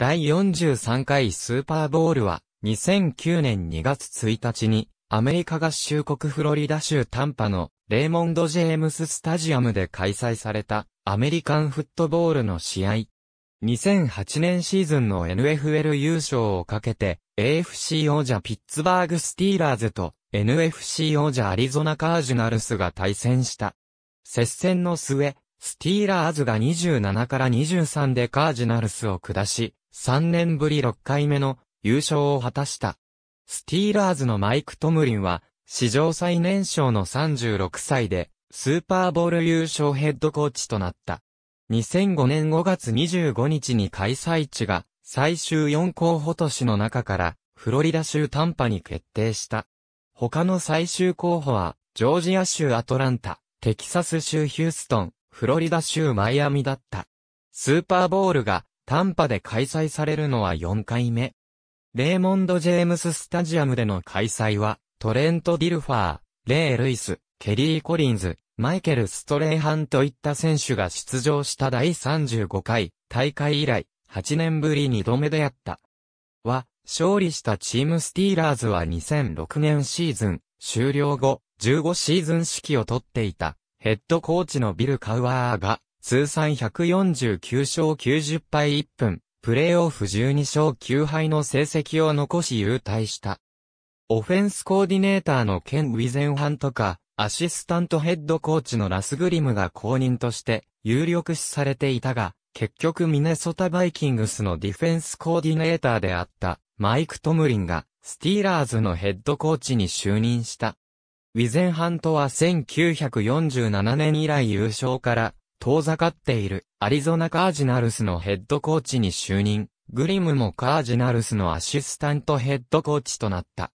第43回スーパーボールは、2009年2月1日に、アメリカ合衆国フロリダ州タンパの、レーモンド・ジェームス・スタジアムで開催された、アメリカンフットボールの試合。2008年シーズンの NFL 優勝をかけて、AFC 王者ピッツバーグ・スティーラーズと、NFC 王者アリゾナ・カージュナルスが対戦した。接戦の末、スティーラーズが27から23でカージナルスを下し、3年ぶり6回目の優勝を果たした。スティーラーズのマイク・トムリンは、史上最年少の36歳で、スーパーボール優勝ヘッドコーチとなった。2005年5月25日に開催地が、最終4候補都市の中から、フロリダ州タンパに決定した。他の最終候補は、ジョージア州アトランタ、テキサス州ヒューストン、フロリダ州マイアミだった。スーパーボールが短波で開催されるのは4回目。レーモンド・ジェームス・スタジアムでの開催は、トレント・ディルファー、レイ・ルイス、ケリー・コリンズ、マイケル・ストレイハンといった選手が出場した第35回大会以来、8年ぶり2度目であった。は、勝利したチームスティーラーズは2006年シーズン、終了後、15シーズン指揮を取っていた、ヘッドコーチのビル・カウアーが、通算149勝90敗1分、プレーオフ12勝9敗の成績を残し優退した。オフェンスコーディネーターのケン・ウィゼンハンとか、アシスタントヘッドコーチのラスグリムが公認として有力視されていたが、結局ミネソタバイキングスのディフェンスコーディネーターであったマイク・トムリンがスティーラーズのヘッドコーチに就任した。ウィゼンハントは1947年以来優勝から遠ざかっているアリゾナカージナルスのヘッドコーチに就任、グリムもカージナルスのアシスタントヘッドコーチとなった。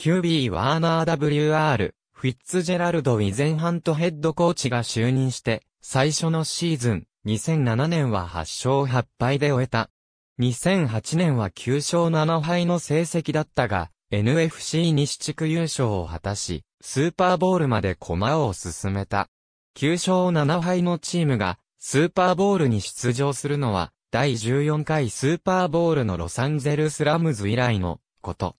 QB ワーナー WR、フィッツジェラルドウィゼンハントヘッドコーチが就任して、最初のシーズン、2007年は8勝8敗で終えた。2008年は9勝7敗の成績だったが、NFC 西地区優勝を果たし、スーパーボールまで駒を進めた。9勝7敗のチームがスーパーボールに出場するのは第14回スーパーボールのロサンゼルスラムズ以来のこと。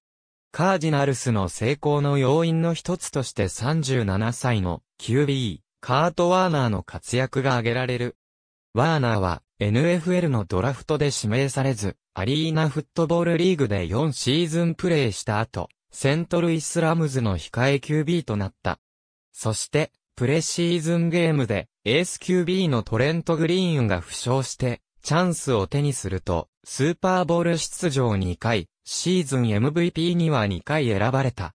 カージナルスの成功の要因の一つとして37歳の QB、カート・ワーナーの活躍が挙げられる。ワーナーは NFL のドラフトで指名されず、アリーナフットボールリーグで4シーズンプレーした後、セントルイスラムズの控え QB となった。そして、プレシーズンゲームで、エース QB のトレント・グリーンが負傷して、チャンスを手にすると、スーパーボール出場2回、シーズン MVP には2回選ばれた。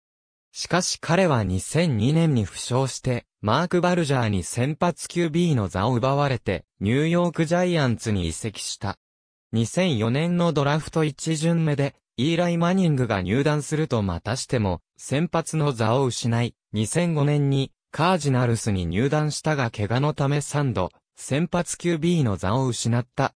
しかし彼は2002年に負傷して、マーク・バルジャーに先発 QB の座を奪われて、ニューヨークジャイアンツに移籍した。2004年のドラフト1巡目で、イーライ・マニングが入団するとまたしても、先発の座を失い、2005年にカージナルスに入団したが怪我のため3度、先発 QB の座を失った。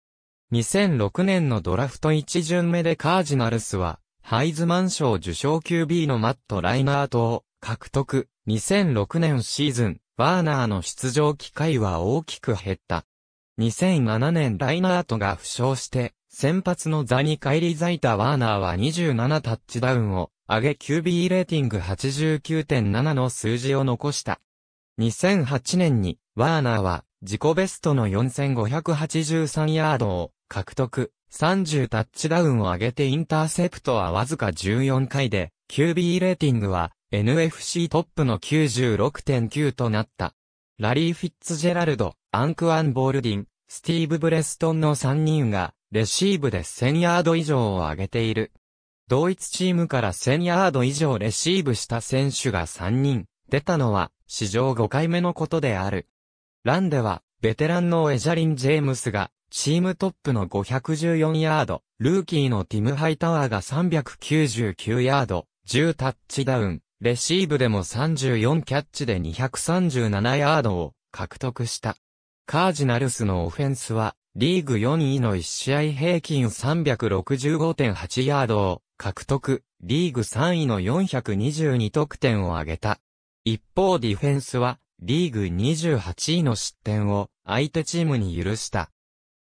2006年のドラフト1巡目でカージナルスは、ハイズマン賞受賞 QB のマット・ライナートを獲得。2006年シーズン、ワーナーの出場機会は大きく減った。2007年ライナートが負傷して、先発の座に返り咲いたワーナーは27タッチダウンを上げ QB レーティング89.7の数字を残した。2008年に、ワーナーは、自己ベストの4583ヤードを獲得、30タッチダウンを上げてインターセプトはわずか14回で、QB レーティングは NFC トップの96.9となった。ラリー・フィッツジェラルド、アンクアン・ボールディン、スティーブ・ブレストンの3人が、レシーブで1000ヤード以上を上げている。同一チームから1000ヤード以上レシーブした選手が3人、出たのは、史上5回目のことである。ランでは、ベテランのエジャリン・ジェームスが、チームトップの514ヤード、ルーキーのティム・ハイタワーが399ヤード、10タッチダウン、レシーブでも34キャッチで237ヤードを獲得した。カージナルスのオフェンスは、リーグ4位の1試合平均365.8ヤードを獲得、リーグ3位の422得点を挙げた。一方ディフェンスは、リーグ28位の失点を相手チームに許した。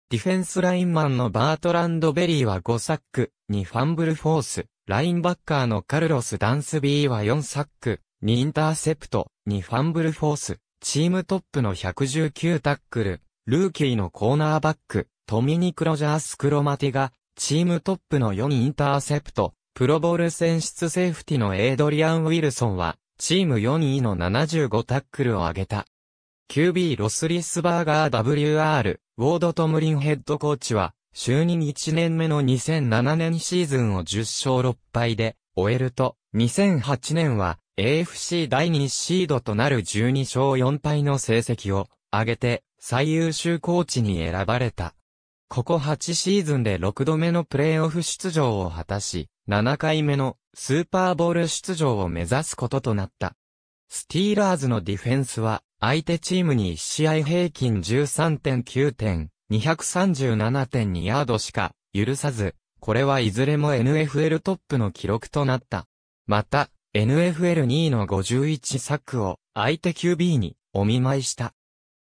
ディフェンスラインマンのバートランド・ベリーは5サック、2ファンブルフォース、ラインバッカーのカルロス・ダンスビーは4サック、2インターセプト、2ファンブルフォース、チームトップの119タックル、ルーキーのコーナーバック、トミニ・クロジャース・クロマティがチームトップの4インターセプト、プロボール選出セーフティのエイドリアン・ウィルソンは、チーム4位の75タックルを上げた。QB ロスリスバーガー WR、ウォード・トムリンヘッドコーチは、就任1年目の2007年シーズンを10勝6敗で、終えると、2008年は AFC 第2シードとなる12勝4敗の成績を上げて、最優秀コーチに選ばれた。ここ8シーズンで6度目のプレーオフ出場を果たし、7回目のスーパーボール出場を目指すこととなった。スティーラーズのディフェンスは、相手チームに1試合平均13.9点、237.2ヤードしか許さず、これはいずれも NFL トップの記録となった。また、NFL2 位の51サックを相手 QB にお見舞いした。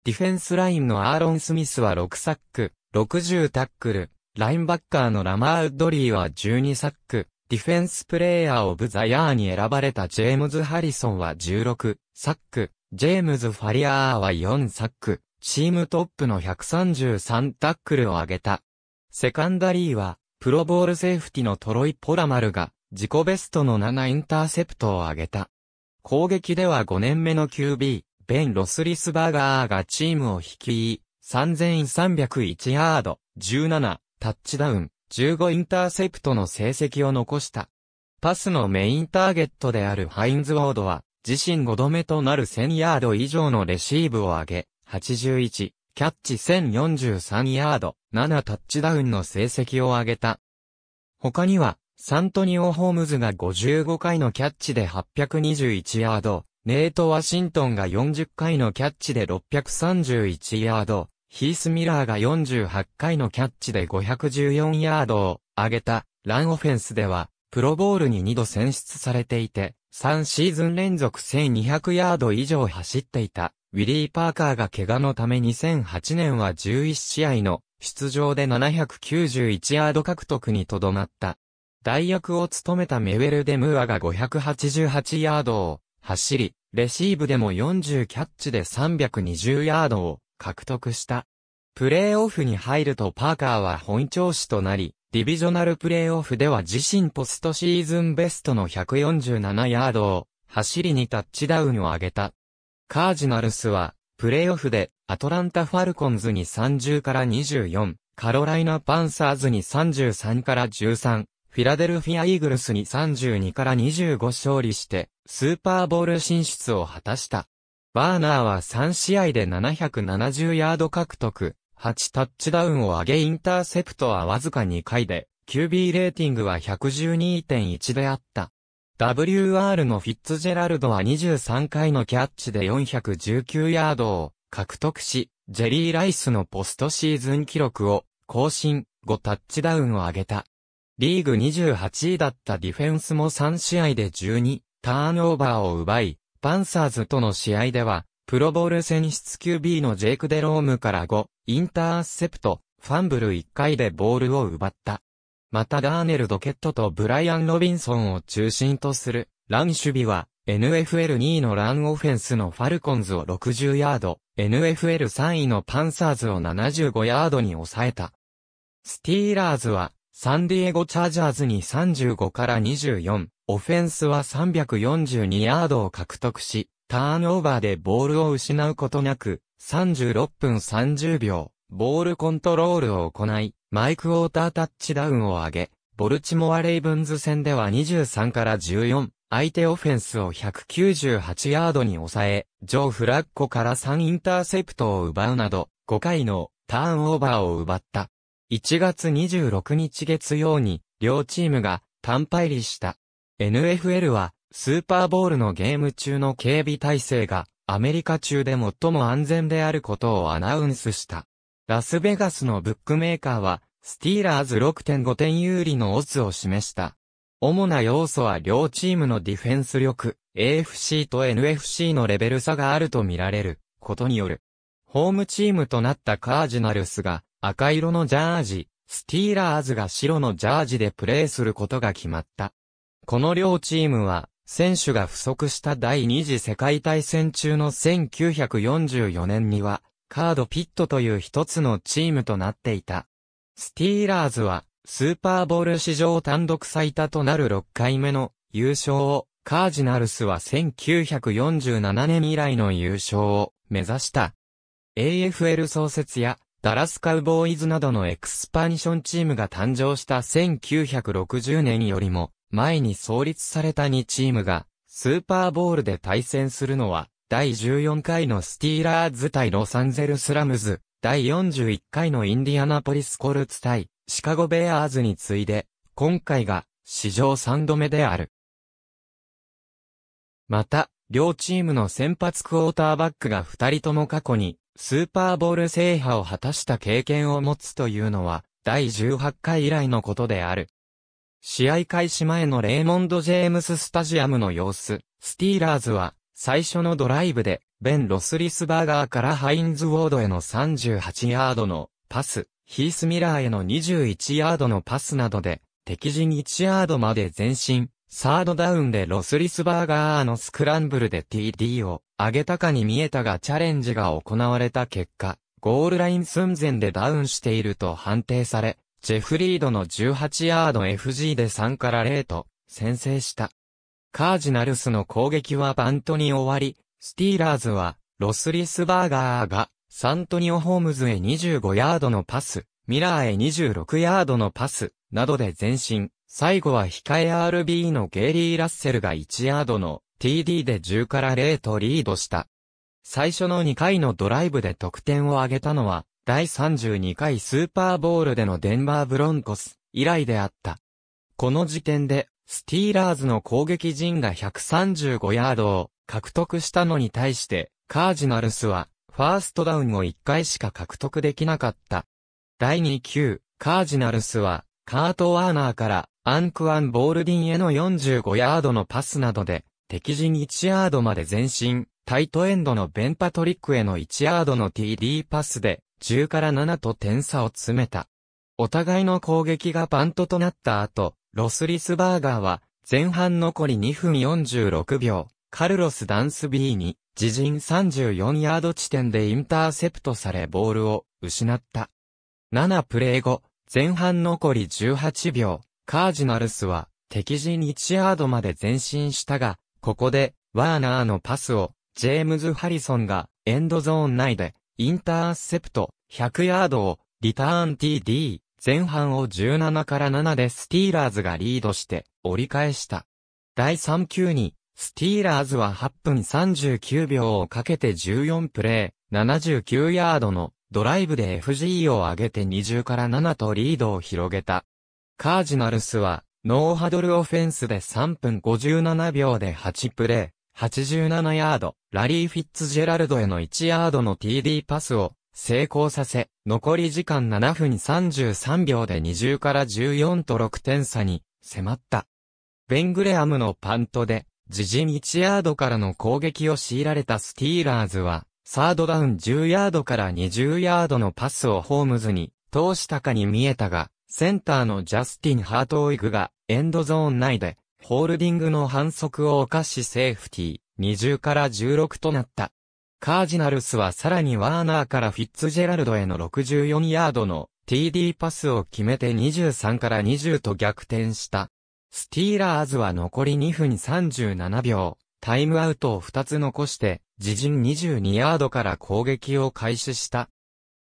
ディフェンスラインのアーロン・スミスは6サック、60タックル、ラインバッカーのラマー・ウッドリーは12サック、ディフェンスプレイヤー・オブ・ザ・ヤーに選ばれたジェームズ・ハリソンは16サック、ジェームズ・ファリアーは4サック、チームトップの133タックルを上げた。セカンダリーは、プロボールセーフティのトロイ・ポラマルが、自己ベストの7インターセプトを上げた。攻撃では5年目の QB、ベン・ロスリスバーガーがチームを率い、3301ヤード、17、タッチダウン、15インターセプトの成績を残した。パスのメインターゲットであるハインズ・ウォードは、自身5度目となる1000ヤード以上のレシーブを上げ、81、キャッチ1043ヤード、7タッチダウンの成績を上げた。他には、サントニオ・ホームズが55回のキャッチで821ヤード、ネイト・ワシントンが40回のキャッチで631ヤード、ヒース・ミラーが48回のキャッチで514ヤードを上げたランオフェンスでは、プロボールに2度選出されていて、3シーズン連続1200ヤード以上走っていた、ウィリー・パーカーが怪我のため2008年は11試合の出場で791ヤード獲得にとどまった。代役を務めたメウェル・デ・ムーアが588ヤードを走り、レシーブでも40キャッチで320ヤードを獲得した。プレーオフに入るとパーカーは本調子となり、ディビジョナルプレーオフでは自身ポストシーズンベストの147ヤードを走りにタッチダウンを上げた。カージナルスはプレーオフでアトランタ・ファルコンズに30から24、カロライナ・パンサーズに33から13、フィラデルフィア・イーグルスに32から25勝利して、スーパーボール進出を果たした。バーナーは3試合で770ヤード獲得、8タッチダウンを上げインターセプトはわずか2回で、QB レーティングは112.1であった。WR のフィッツジェラルドは23回のキャッチで419ヤードを獲得し、ジェリー・ライスのポストシーズン記録を更新、5タッチダウンを上げた。リーグ28位だったディフェンスも3試合で12、ターンオーバーを奪い、パンサーズとの試合では、プロボール選出 QB のジェイク・デロームから5、インターセプト、ファンブル1回でボールを奪った。またダーネル・ドケットとブライアン・ロビンソンを中心とする、ラン守備は、NFL2 位のランオフェンスのファルコンズを60ヤード、NFL3 位のパンサーズを75ヤードに抑えた。スティーラーズは、サンディエゴチャージャーズに35から24、オフェンスは342ヤードを獲得し、ターンオーバーでボールを失うことなく、36分30秒、ボールコントロールを行い、マイクウォータータッチダウンを上げ、ボルチモア・レイブンズ戦では23から14、相手オフェンスを198ヤードに抑え、ジョー・フラッコから3インターセプトを奪うなど、5回のターンオーバーを奪った。1月26日月曜に両チームが単敗離した。NFL はスーパーボールのゲーム中の警備体制がアメリカ中で最も安全であることをアナウンスした。ラスベガスのブックメーカーはスティーラーズ6.5点有利のオズを示した。主な要素は両チームのディフェンス力、AFC と NFC のレベル差があると見られることによる。ホームチームとなったカージナルスが赤色のジャージ、スティーラーズが白のジャージでプレーすることが決まった。この両チームは、選手が不足した第二次世界大戦中の1944年には、カードピットという一つのチームとなっていた。スティーラーズは、スーパーボール史上単独最多となる6回目の優勝を、カージナルスは1947年以来の優勝を目指した。AFL 創設やダラスカウボーイズなどのエクスパンションチームが誕生した1960年よりも前に創立された2チームがスーパーボールで対戦するのは第14回のスティーラーズ対ロサンゼルスラムズ、第41回のインディアナポリスコルツ対シカゴベアーズに次いで今回が史上3度目である。また、両チームの先発クォーターバックが2人とも過去にスーパーボール制覇を果たした経験を持つというのは、第18回以来のことである。試合開始前のレイモンド・ジェームス・スタジアムの様子、スティーラーズは、最初のドライブで、ベン・ロスリスバーガーからハインズ・ウォードへの38ヤードのパス、ヒース・ミラーへの21ヤードのパスなどで、敵陣1ヤードまで前進、サードダウンでロスリスバーガーのスクランブルで TD を上げたかに見えたがチャレンジが行われた結果、ゴールライン寸前でダウンしていると判定され、ジェフリードの18ヤード FG で3から0と先制した。カージナルスの攻撃はバントに終わり、スティーラーズはロスリスバーガーがサントニオ・ホームズへ25ヤードのパス、ミラーへ26ヤードのパスなどで前進。最後は控え RB のゲイリー・ラッセルが1ヤードの TD で10から0とリードした。最初の2回のドライブで得点を挙げたのは、第32回スーパーボールでのデンバーブロンコス以来であった。この時点で、スティーラーズの攻撃陣が135ヤードを獲得したのに対して、カージナルスは、ファーストダウンを1回しか獲得できなかった。第2球、カージナルスは、カート・ワーナーから、アンクアン・ボールディンへの45ヤードのパスなどで、敵陣1ヤードまで前進、タイトエンドのベンパトリックへの1ヤードの TD パスで、10から7と点差を詰めた。お互いの攻撃がバントとなった後、ロスリスバーガーは、前半残り2分46秒、カルロス・ダンス B に、自陣34ヤード地点でインターセプトされボールを失った。7プレー後、前半残り18秒、カージナルスは、敵陣1ヤードまで前進したが、ここで、ワーナーのパスを、ジェームズ・ハリソンが、エンドゾーン内で、インターセプト、100ヤードを、リターン TD、前半を17から7でスティーラーズがリードして、折り返した。第3球に、スティーラーズは8分39秒をかけて14プレー、79ヤードのドライブで FG を上げて20から7とリードを広げた。カージナルスは、ノーハドルオフェンスで3分57秒で8プレー、87ヤード、ラリー・フィッツジェラルドへの1ヤードの TD パスを成功させ、残り時間7分33秒で20から14と6点差に迫った。ベングレアムのパントで、自陣1ヤードからの攻撃を強いられたスティーラーズは、サードダウン10ヤードから20ヤードのパスをホームズに通したかに見えたが、センターのジャスティン・ハートウィグがエンドゾーン内でホールディングの反則を犯しセーフティー20から16となった。カージナルスはさらにワーナーからフィッツジェラルドへの64ヤードの TD パスを決めて23から20と逆転した。スティーラーズは残り2分37秒、タイムアウトを2つ残して、自陣22ヤードから攻撃を開始した。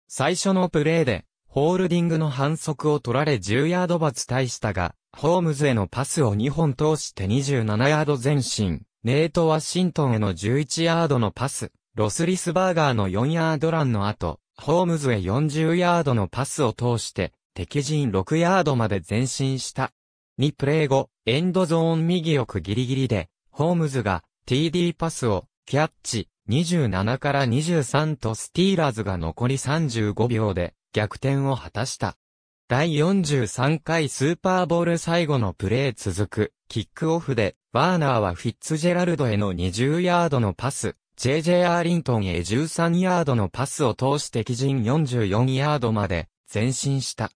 最初のプレーで、ホールディングの反則を取られ10ヤード罰大したが、ホームズへのパスを2本通して27ヤード前進、ネイト・ワシントンへの11ヤードのパス、ロスリスバーガーの4ヤードランの後、ホームズへ40ヤードのパスを通して、敵陣6ヤードまで前進した。2プレイ後、エンドゾーン右奥ギリギリで、ホームズが TD パスをキャッチ、27から23とスティーラーズが残り35秒で逆転を果たした。第43回スーパーボール最後のプレー続く、キックオフで、ワーナーはフィッツジェラルドへの20ヤードのパス、JJ アーリントンへ13ヤードのパスを通して基人44ヤードまで前進した。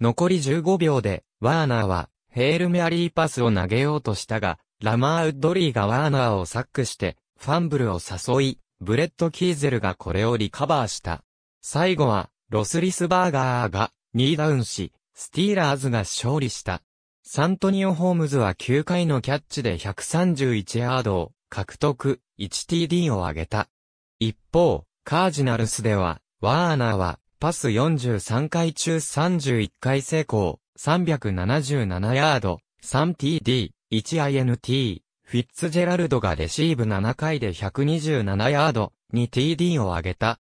残り15秒で、ワーナーは、ヘールメアリーパスを投げようとしたが、ラマー・ウッドリーがワーナーをサックして、ファンブルを誘い、ブレッド・キーゼルがこれをリカバーした。最後は、ロスリスバーガーが2ダウンし、スティーラーズが勝利した。サントニオ・ホームズは9回のキャッチで131ヤードを獲得、1TD を挙げた。一方、カージナルスでは、ワーナーは、パス43回中31回成功、377ヤード、3TD、1INT、フィッツジェラルドがレシーブ7回で127ヤード、2TD を挙げた。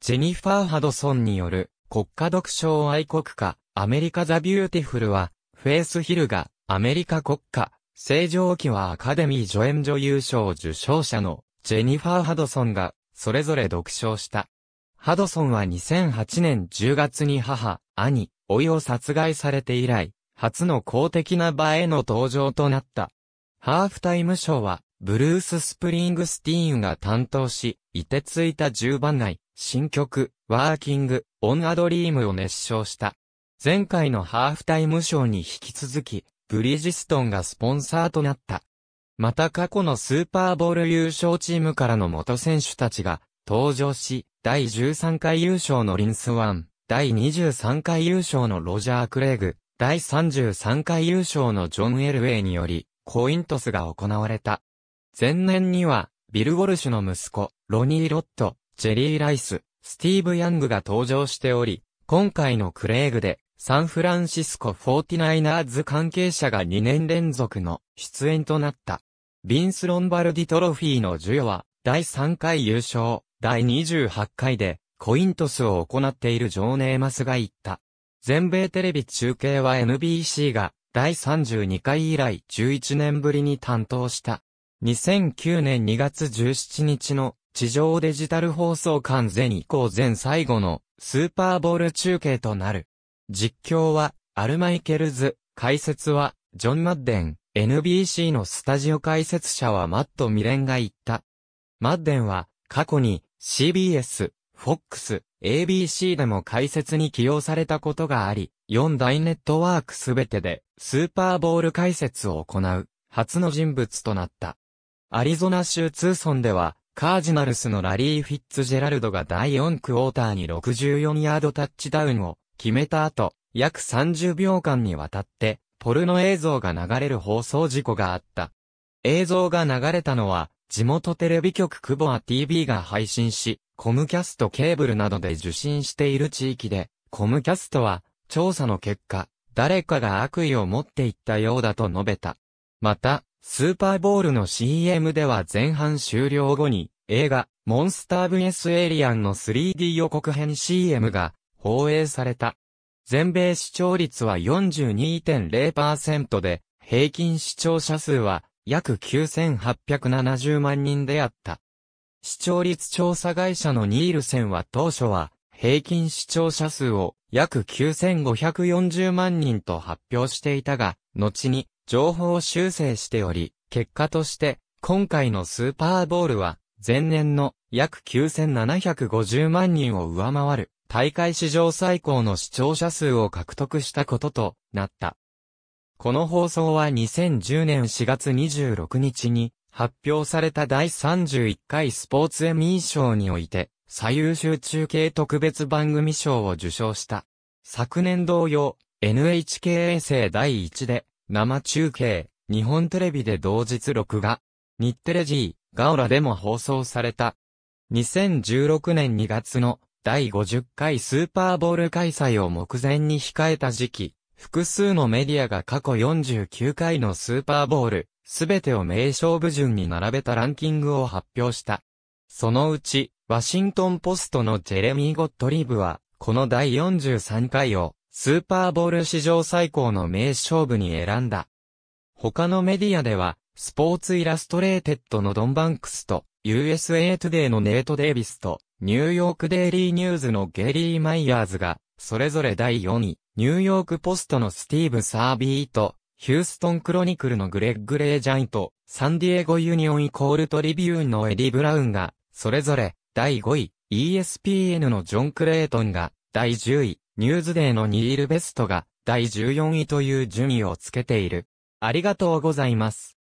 ジェニファー・ハドソンによる国家独唱愛国歌、アメリカ・ザ・ビューティフルは、フェイス・ヒルがアメリカ国家、正常期はアカデミー助演女優賞受賞者のジェニファー・ハドソンがそれぞれ独唱した。ハドソンは2008年10月に母、兄、老いを殺害されて以来、初の公的な場への登場となった。ハーフタイム賞は、ブルース・スプリングスティーンが担当し、いてついた10番内、新曲、ワーキング、オン・アドリームを熱唱した。前回のハーフタイムショーに引き続き、ブリジストンがスポンサーとなった。また過去のスーパーボール優勝チームからの元選手たちが登場し、第13回優勝のリンスワン、第23回優勝のロジャー・クレイグ、第33回優勝のジョン・エルウェイにより、コイントスが行われた。前年には、ビル・ウォルシュの息子、ロニー・ロット、ジェリー・ライス、スティーブ・ヤングが登場しており、今回のクレーグで、サンフランシスコフォーティナイナーズ関係者が2年連続の出演となった。ビンス・ロンバルディトロフィーの授与は、第3回優勝、第28回で、コイントスを行っているジョーネーマスが言った。全米テレビ中継は NBC が、第32回以来11年ぶりに担当した。2009年2月17日の地上デジタル放送完全以降前最後のスーパーボール中継となる。実況はアルマイケルズ、解説はジョン・マッデン、NBC のスタジオ解説者はマット・ミレンが言った。マッデンは過去に CBS、FOX、ABC でも解説に起用されたことがあり、4大ネットワークすべてでスーパーボール解説を行う初の人物となった。アリゾナ州ツーソンでは、カージナルスのラリー・フィッツジェラルドが第4クォーターに64ヤードタッチダウンを決めた後、約30秒間にわたって、ポルノ映像が流れる放送事故があった。映像が流れたのは、地元テレビ局クボア TV が配信し、コムキャストケーブルなどで受信している地域で、コムキャストは、調査の結果、誰かが悪意を持っていったようだと述べた。また、スーパーボールの CM では前半終了後に映画モンスター vs エイリアンの 3D 予告編 CM が放映された。全米視聴率は42.0%で平均視聴者数は約9870万人であった。視聴率調査会社のニールセンは当初は平均視聴者数を約9540万人と発表していたが、後に情報を修正しており、結果として、今回のスーパーボールは、前年の約9750万人を上回る、大会史上最高の視聴者数を獲得したこととなった。この放送は2010年4月26日に発表された第31回スポーツエミー賞において最優秀中継特別番組賞を受賞した。昨年同様、NHK 衛星第1で生中継、日本テレビで同日録画、日テレ G、ガオラでも放送された。2016年2月の第50回スーパーボール開催を目前に控えた時期、複数のメディアが過去49回のスーパーボール、すべてを名勝負順に並べたランキングを発表した。そのうち、ワシントンポストのジェレミー・ゴットリーブは、この第43回を、スーパーボール史上最高の名勝負に選んだ。他のメディアでは、スポーツイラストレーテッドのドンバンクスと、USA トゥデイのネート・デイビスと、ニューヨークデイリーニューズのゲリー・マイヤーズが、それぞれ第4位、ニューヨークポストのスティーブ・サービーと、ヒューストン・クロニクルのグレッグ・レイジャイと、サンディエゴ・ユニオン・イコール・トリビューンのエディ・ブラウンが、それぞれ、第5位、ESPN のジョン・クレイトンが、第10位、ニューズデーのニールベストが第14位という順位をつけている。ありがとうございます。